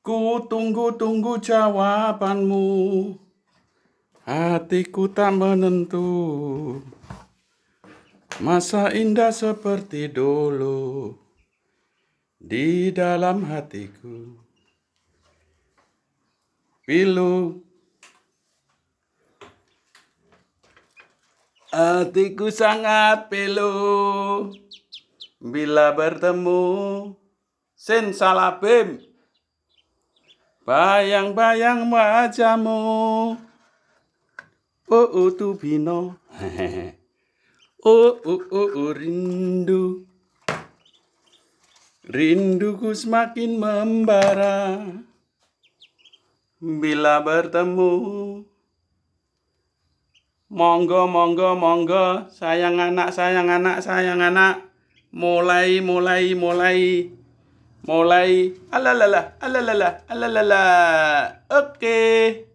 Ku tunggu-tunggu jawabanmu Hatiku tak menentu Masa indah seperti dulu Di dalam hatiku Pilu Hatiku sangat pilu Bila bertemu Sin salabim Bayang-bayang wajahmu. Oh, oh bino, oh, oh, oh, oh, rindu. Rinduku semakin membara bila bertemu. Monggo, monggo, monggo, sayang anak, sayang anak, sayang anak. Mulai, mulai, mulai mulai alalala alalala alalala oke okay.